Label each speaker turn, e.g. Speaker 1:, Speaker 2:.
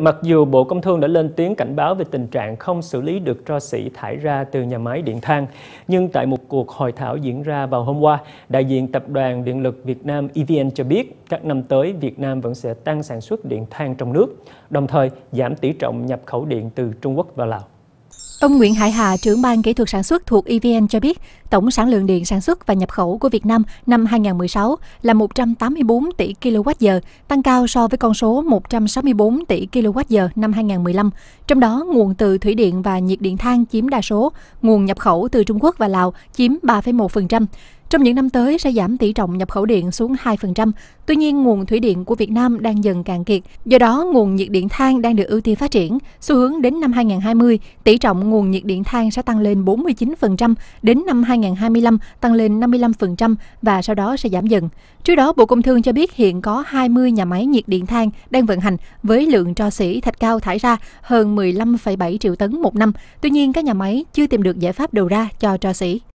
Speaker 1: Mặc dù Bộ Công Thương đã lên tiếng cảnh báo về tình trạng không xử lý được tro xỉ thải ra từ nhà máy điện than, nhưng tại một cuộc hội thảo diễn ra vào hôm qua, đại diện Tập đoàn Điện lực Việt Nam EVN cho biết các năm tới Việt Nam vẫn sẽ tăng sản xuất điện than trong nước, đồng thời giảm tỷ trọng nhập khẩu điện từ Trung Quốc và Lào.
Speaker 2: Ông Nguyễn Hải Hà, trưởng ban kỹ thuật sản xuất thuộc EVN cho biết, tổng sản lượng điện sản xuất và nhập khẩu của Việt Nam năm 2016 là 184 tỷ kWh, tăng cao so với con số 164 tỷ kWh năm 2015. Trong đó, nguồn từ thủy điện và nhiệt điện than chiếm đa số, nguồn nhập khẩu từ Trung Quốc và Lào chiếm 3,1%. Trong những năm tới sẽ giảm tỷ trọng nhập khẩu điện xuống 2%. Tuy nhiên, nguồn thủy điện của Việt Nam đang dần cạn kiệt. Do đó, nguồn nhiệt điện than đang được ưu tiên phát triển. Xu hướng đến năm 2020, tỷ trọng nguồn nhiệt điện than sẽ tăng lên 49%, đến năm 2025 tăng lên 55% và sau đó sẽ giảm dần. Trước đó, Bộ Công Thương cho biết hiện có 20 nhà máy nhiệt điện than đang vận hành với lượng tro xỉ thạch cao thải ra hơn 15,7 triệu tấn một năm. Tuy nhiên, các nhà máy chưa tìm được giải pháp đầu ra cho tro xỉ.